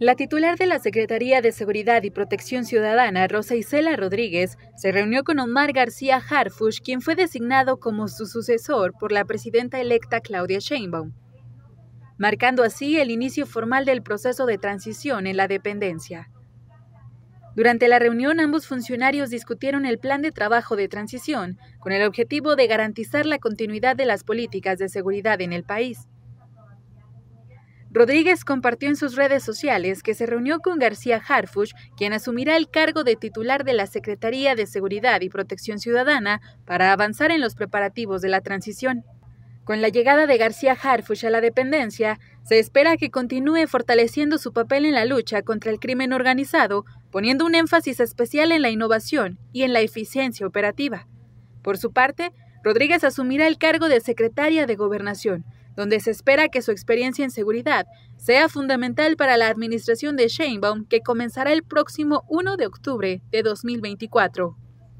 La titular de la Secretaría de Seguridad y Protección Ciudadana, Rosa Isela Rodríguez, se reunió con Omar García Harfush, quien fue designado como su sucesor por la presidenta electa Claudia Sheinbaum, marcando así el inicio formal del proceso de transición en la dependencia. Durante la reunión, ambos funcionarios discutieron el plan de trabajo de transición, con el objetivo de garantizar la continuidad de las políticas de seguridad en el país. Rodríguez compartió en sus redes sociales que se reunió con García Harfuch, quien asumirá el cargo de titular de la Secretaría de Seguridad y Protección Ciudadana para avanzar en los preparativos de la transición. Con la llegada de García Harfuch a la dependencia, se espera que continúe fortaleciendo su papel en la lucha contra el crimen organizado, poniendo un énfasis especial en la innovación y en la eficiencia operativa. Por su parte, Rodríguez asumirá el cargo de secretaria de Gobernación, donde se espera que su experiencia en seguridad sea fundamental para la administración de Sheinbaum que comenzará el próximo 1 de octubre de 2024.